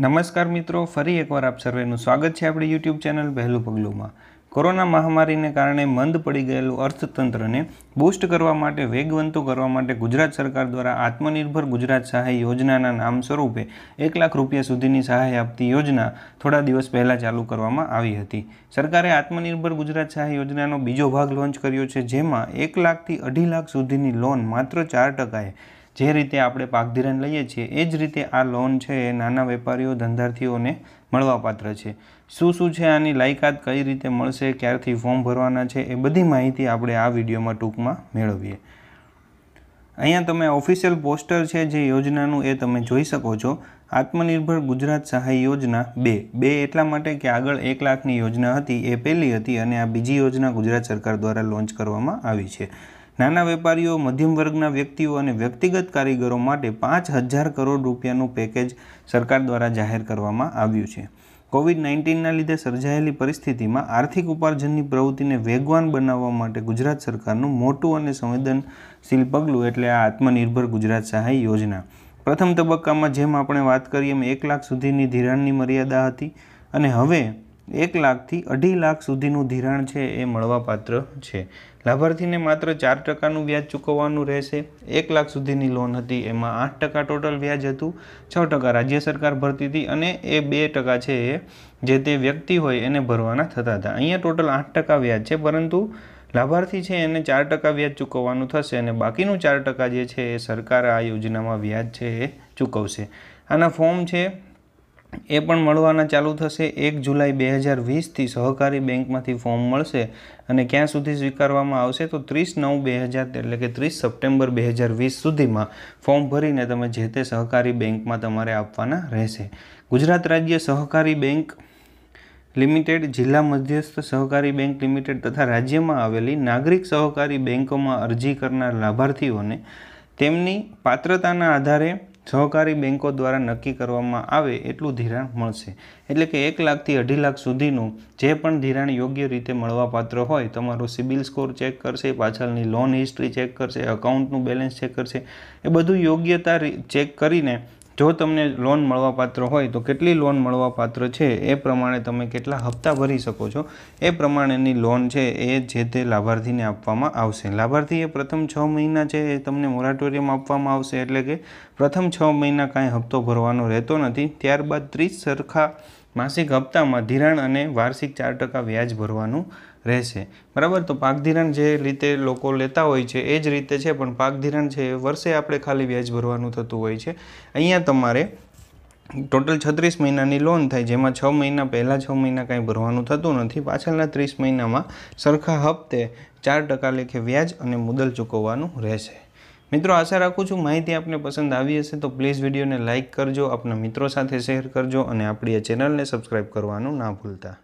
નમસ્કાર મિત્રો ફરી એકવાર આપ સર્વેનું સ્વાગત છે આપણી યુટ્યુબ ચેનલ પહેલું પગલુંમાં કોરોના મહામારીને કારણે મંદ પડી ગયેલું અર્થતંત્રને બૂસ્ટ કરવા માટે વેગવંતો કરવા માટે ગુજરાત સરકાર દ્વારા આત્મનિર્ભર ગુજરાત સહાય યોજનાના નામ સ્વરૂપે એક લાખ રૂપિયા સુધીની સહાય આપતી યોજના થોડા દિવસ પહેલાં ચાલુ કરવામાં આવી હતી સરકારે આત્મનિર્ભર ગુજરાત સહાય યોજનાનો બીજો ભાગ લોન્ચ કર્યો છે જેમાં એક લાખથી અઢી લાખ સુધીની લોન માત્ર ચાર ટકાએ જે રીતે આપણે પાક ધિરાણ લઈએ છીએ એ જ રીતે આ લોન છે એ નાના વેપારીઓ ધંધાર્થીઓને મળવાપાત્ર છે શું શું છે આની લાયકાત કઈ રીતે મળશે ક્યારથી ફોર્મ ભરવાના છે એ બધી માહિતી આપણે આ વિડીયોમાં ટૂંકમાં મેળવીએ અહીંયા તમે ઓફિશિયલ પોસ્ટર છે જે યોજનાનું એ તમે જોઈ શકો છો આત્મનિર્ભર ગુજરાત સહાય યોજના બે બે એટલા માટે કે આગળ એક લાખની યોજના હતી એ પહેલી હતી અને આ બીજી યોજના ગુજરાત સરકાર દ્વારા લોન્ચ કરવામાં આવી છે નાના વેપારીઓ મધ્યમ વર્ગના વ્યક્તિઓ અને વ્યક્તિગત કારીગરો માટે પાંચ હજાર કરોડ રૂપિયાનું પેકેજ સરકાર દ્વારા જાહેર કરવામાં આવ્યું છે કોવિડ નાઇન્ટીનના લીધે સર્જાયેલી પરિસ્થિતિમાં આર્થિક ઉપાર્જનની પ્રવૃત્તિને વેગવાન બનાવવા માટે ગુજરાત સરકારનું મોટું અને સંવેદનશીલ પગલું એટલે આ આત્મનિર્ભર ગુજરાત સહાય યોજના પ્રથમ તબક્કામાં જેમ આપણે વાત કરી એમ એક લાખ સુધીની ધિરાણની મર્યાદા હતી અને હવે એક લાખથી અઢી લાખ સુધીનું ધિરાણ છે એ મળવાપાત્ર છે લાભાર્થીને માત્ર ચાર ટકાનું વ્યાજ ચૂકવવાનું રહેશે એક લાખ સુધીની લોન હતી એમાં આઠ ટકા ટોટલ વ્યાજ હતું છ ટકા રાજ્ય સરકાર ભરતી હતી અને એ બે ટકા છે એ જે તે વ્યક્તિ હોય એને ભરવાના થતા હતા અહીંયા ટોટલ આઠ ટકા વ્યાજ છે પરંતુ લાભાર્થી છે એને ચાર ટકા વ્યાજ ચૂકવવાનું થશે અને બાકીનું ચાર ટકા જે છે એ સરકાર આ યોજનામાં વ્યાજ છે એ ચૂકવશે આના ફોર્મ છે એ પણ મળવાના ચાલુ થશે એક જુલાઈ બે હજાર વીસથી સહકારી બેંકમાંથી ફોર્મ મળશે અને ક્યાં સુધી સ્વીકારવામાં આવશે તો ત્રીસ નવ બે હજાર એટલે કે ત્રીસ સપ્ટેમ્બર બે હજાર વીસ સુધીમાં ફોર્મ ભરીને તમે જે તે સહકારી બેંકમાં તમારે આપવાના રહેશે ગુજરાત રાજ્ય સહકારી બેંક લિમિટેડ જિલ્લા મધ્યસ્થ સહકારી બેંક લિમિટેડ તથા રાજ્યમાં આવેલી નાગરિક સહકારી બેંકોમાં અરજી કરનાર લાભાર્થીઓને તેમની પાત્રતાના આધારે સહકારી બેન્કો દ્વારા નક્કી કરવામાં આવે એટલું ધિરાણ મળશે એટલે કે એક લાખથી અઢી લાખ સુધીનું જે પણ ધિરાણ યોગ્ય રીતે મળવાપાત્ર હોય તમારો સિબિલ સ્કોર ચેક કરશે પાછળની લોન હિસ્ટ્રી ચેક કરશે અકાઉન્ટનું બેલેન્સ ચેક કરશે એ બધું યોગ્યતા ચેક કરીને જો તમને લોન મળવાપાત્ર હોય તો કેટલી લોન મળવાપાત્ર છે એ પ્રમાણે તમે કેટલા હપ્તા ભરી શકો છો એ પ્રમાણેની લોન છે એ જે તે લાભાર્થીને આપવામાં આવશે લાભાર્થીએ પ્રથમ છ મહિના છે એ તમને મોરાટોરિયમ આપવામાં આવશે એટલે કે પ્રથમ છ મહિના કાંઈ હપ્તો ભરવાનો રહેતો નથી ત્યારબાદ ત્રીસ સરખા માસિક હપ્તામાં ધિરાણ અને વાર્ષિક ચાર ટકા વ્યાજ ભરવાનું રહેશે બરાબર તો પાક ધિરાણ જે રીતે લોકો લેતા હોય છે એ જ રીતે છે પણ પાક ધિરાણ છે એ વર્ષે આપણે ખાલી વ્યાજ ભરવાનું થતું હોય છે અહીંયા તમારે ટોટલ છત્રીસ મહિનાની લોન થાય જેમાં છ મહિના પહેલાં છ મહિના કાંઈ ભરવાનું થતું નથી પાછળના ત્રીસ મહિનામાં સરખા હપ્તે ચાર ટકા લેખે વ્યાજ અને મુદલ ચૂકવવાનું રહેશે મિત્રો આશા રાખું છું માહિતી આપને પસંદ આવી હશે તો પ્લીઝ વિડીયોને લાઇક કરજો આપના મિત્રો સાથે શેર કરજો અને આપણી આ ચેનલને સબસ્ક્રાઈબ કરવાનું ના ભૂલતા